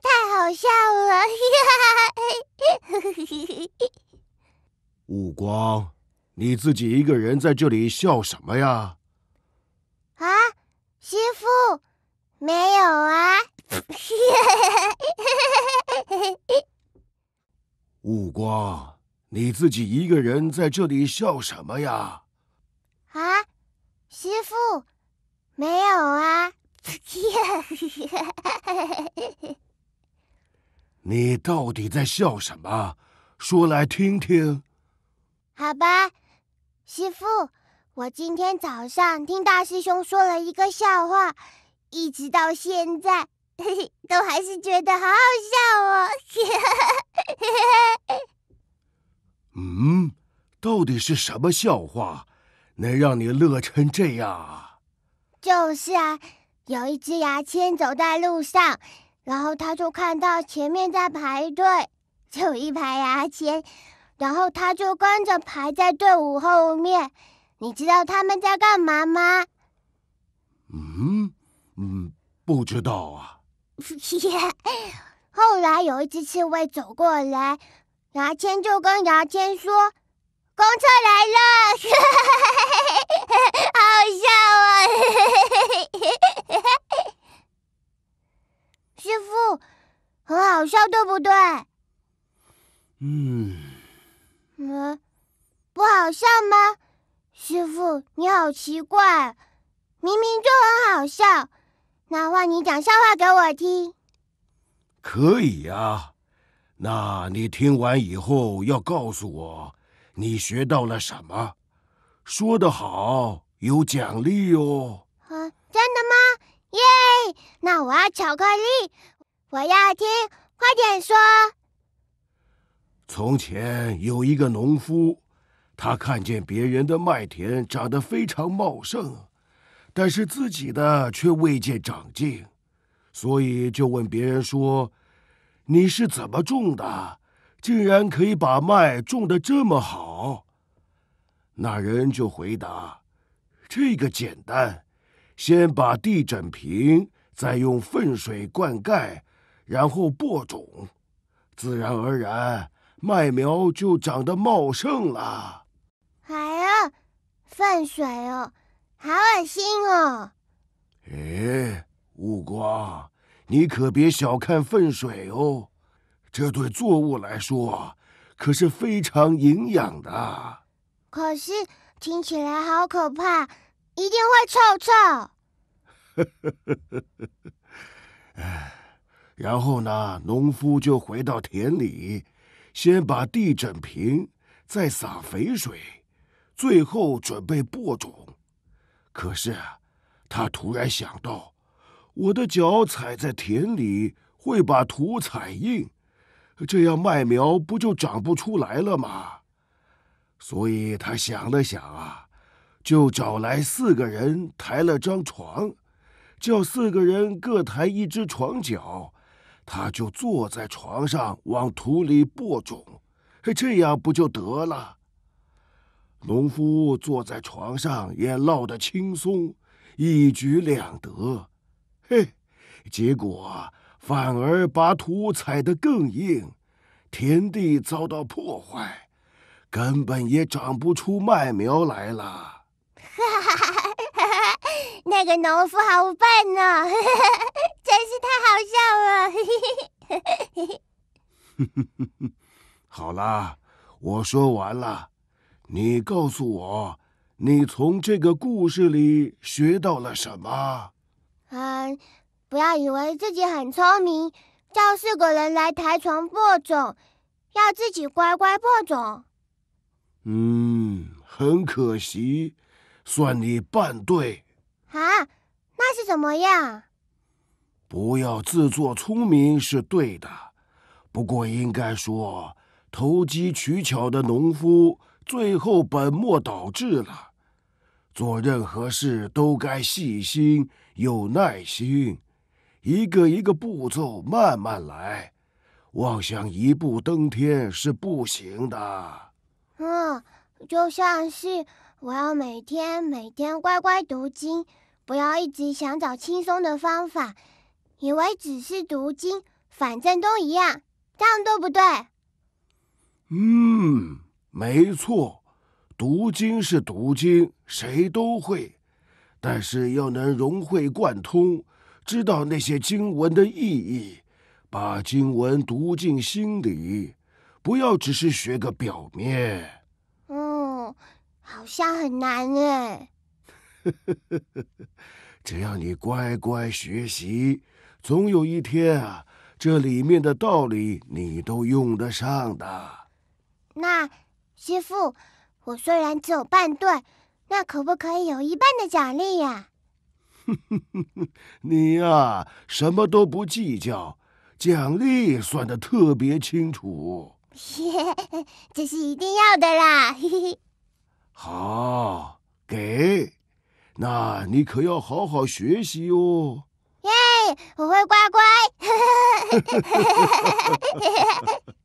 太好笑了！悟光，你自己一个人在这里笑什么呀？啊，师傅，没有啊。悟 光，你自己一个人在这里笑什么呀？师傅，没有啊。你到底在笑什么？说来听听。好吧，师傅，我今天早上听大师兄说了一个笑话，一直到现在 都还是觉得好好笑哦。嗯，到底是什么笑话？能让你乐成这样啊！就是啊，有一只牙签走在路上，然后他就看到前面在排队，就一排牙签，然后他就跟着排在队伍后面。你知道他们在干嘛吗？嗯嗯，不知道啊。后来有一只刺猬走过来，牙签就跟牙签说：“公厕对不对？嗯，嗯，不好笑吗？师傅，你好奇怪，明明就很好笑。那换你讲笑话给我听。可以呀，那你听完以后要告诉我，你学到了什么？说得好，有奖励哦。啊，真的吗？耶！那我要巧克力，我要听。快点说！从前有一个农夫，他看见别人的麦田长得非常茂盛，但是自己的却未见长进，所以就问别人说：“你是怎么种的，竟然可以把麦种的这么好？”那人就回答：“这个简单，先把地整平，再用粪水灌溉。”然后播种，自然而然麦苗就长得茂盛了。哎呀，粪水哦，好恶心哦！哎，悟光，你可别小看粪水哦，这对作物来说可是非常营养的。可是听起来好可怕，一定会臭臭。呵呵呵呵呵呵。哎。然后呢，农夫就回到田里，先把地整平，再撒肥水，最后准备播种。可是，他突然想到，我的脚踩在田里会把土踩硬，这样麦苗不就长不出来了吗？所以，他想了想啊，就找来四个人抬了张床，叫四个人各抬一只床脚。他就坐在床上往土里播种，嘿，这样不就得了？农夫坐在床上也落得轻松，一举两得，嘿，结果反而把土踩得更硬，田地遭到破坏，根本也长不出麦苗来了。哈哈哈哈哈哈！那个农夫好笨呐！真是太好笑了！嘿嘿嘿，嘿嘿嘿，好了，我说完了，你告诉我，你从这个故事里学到了什么？嗯，不要以为自己很聪明，叫四个人来抬床播种，要自己乖乖播种。嗯，很可惜，算你半对。啊，那是怎么样？不要自作聪明是对的，不过应该说，投机取巧的农夫最后本末倒置了。做任何事都该细心、有耐心，一个一个步骤慢慢来，妄想一步登天是不行的。嗯，就像是我要每天每天乖乖读经，不要一直想找轻松的方法。以为只是读经，反正都一样，这样对不对？嗯，没错，读经是读经，谁都会，但是要能融会贯通，知道那些经文的意义，把经文读进心里，不要只是学个表面。嗯，好像很难哎。只要你乖乖学习。总有一天啊，这里面的道理你都用得上的。那，师傅，我虽然只有半段，那可不可以有一半的奖励呀？你呀，什么都不计较，奖励算得特别清楚。这是一定要的啦！好，给。那你可要好好学习哟。我会乖乖。